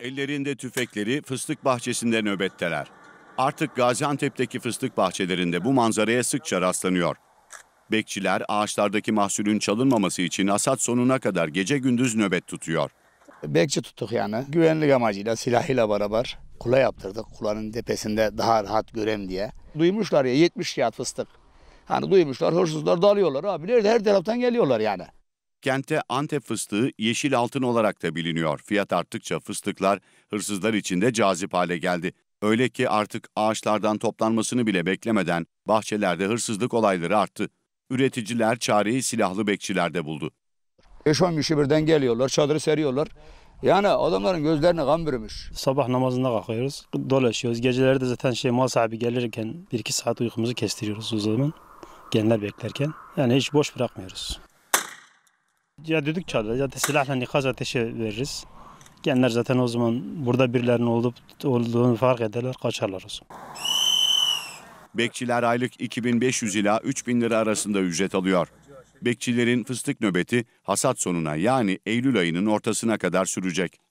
Ellerinde tüfekleri fıstık bahçesinde nöbetteler. Artık Gaziantep'teki fıstık bahçelerinde bu manzaraya sıkça rastlanıyor. Bekçiler ağaçlardaki mahsulün çalınmaması için asat sonuna kadar gece gündüz nöbet tutuyor. Bekçi tuttuk yani. Güvenlik amacıyla silahıyla beraber kula yaptırdık. Kulanın tepesinde daha rahat görem diye. Duymuşlar ya 70 kağıt fıstık. Hani duymuşlar hırsızlar dalıyorlar abiler her taraftan geliyorlar yani. Kente Antep fıstığı yeşil altın olarak da biliniyor. Fiyat arttıkça fıstıklar hırsızlar için de cazip hale geldi. Öyle ki artık ağaçlardan toplanmasını bile beklemeden bahçelerde hırsızlık olayları arttı. Üreticiler çareyi silahlı bekçilerde buldu. 5-10 kişi birden geliyorlar, çadırı seriyorlar. Yani adamların gözlerine kan bürümüş. Sabah namazında kalkıyoruz, dolaşıyoruz. Gecelerde zaten şey mal sahibi gelirken 1-2 saat uykumuzu kestiriyoruz o zaman. Genler beklerken. Yani hiç boş bırakmıyoruz. Ya dedik çalar. Zaten silahla nikaz ateşi veririz. Genler zaten o zaman burada birilerinin olup olduğunu fark ederler, kaçarlar o Bekçiler aylık 2500 ila 3000 lira arasında ücret alıyor. Bekçilerin fıstık nöbeti hasat sonuna yani Eylül ayının ortasına kadar sürecek.